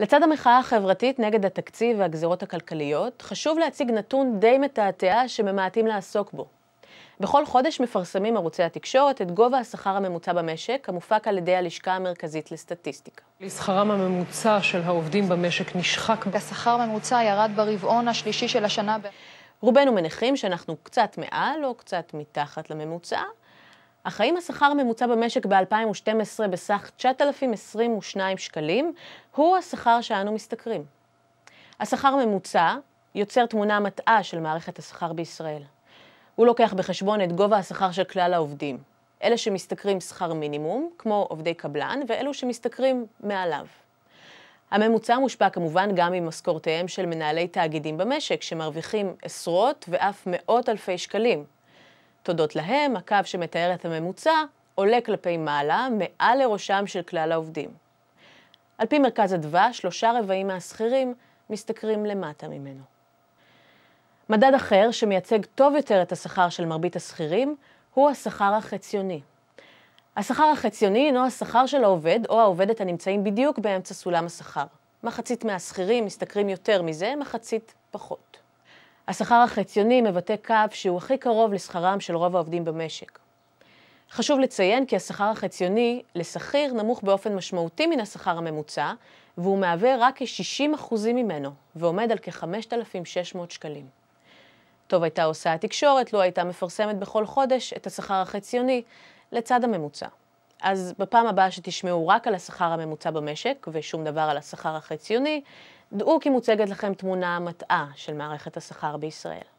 לצד המחאה החברתית נגד התקציב והגזרות הכלכליות, חשוב להציג נתון די מתעתע שממעטים לעסוק בו. בכל חודש מפרסמים ערוצי התקשורת את גובה השכר הממוצע במשק, המופק על ידי הלשכה המרכזית לסטטיסטיקה. לשכרם הממוצע של העובדים במשק נשחק. השכר הממוצע ירד ברבעון השלישי של השנה. רובנו מניחים שאנחנו קצת מעל או קצת מתחת לממוצע, אך האם השכר הממוצע במשק ב-2012 בסך 9,022 שקלים הוא השכר שאנו משתכרים? השכר הממוצע יוצר תמונה מטעה של מערכת השכר בישראל. הוא לוקח בחשבון את גובה השכר של כלל העובדים, אלה שמשתכרים שכר מינימום, כמו עובדי קבלן, ואלו שמשתכרים מעליו. הממוצע מושפע כמובן גם ממשכורותיהם של מנהלי תאגידים במשק, שמרוויחים עשרות ואף מאות אלפי שקלים. תודות להם, הקו שמתאר את הממוצע עולה כלפי מעלה, מעל לראשם של כלל העובדים. על פי מרכז אדווה, שלושה רבעים מהשכירים משתכרים למטה ממנו. מדד אחר שמייצג טוב יותר את השכר של מרבית השכירים הוא השכר החציוני. השכר החציוני הינו השכר של העובד או העובדת הנמצאים בדיוק באמצע סולם השכר. מחצית מהשכירים משתכרים יותר מזה, מחצית פחות. השכר החציוני מבטא קו שהוא הכי קרוב לשכרם של רוב העובדים במשק. חשוב לציין כי השכר החציוני לשכיר נמוך באופן משמעותי מן השכר הממוצע, והוא מהווה רק כ-60% ממנו, ועומד על כ-5,600 שקלים. טוב הייתה עושה התקשורת לו לא הייתה מפרסמת בכל חודש את השכר החציוני לצד הממוצע. אז בפעם הבאה שתשמעו רק על השכר הממוצע במשק ושום דבר על השכר החציוני, דעו כי מוצגת לכם תמונה מטעה של מערכת השכר בישראל.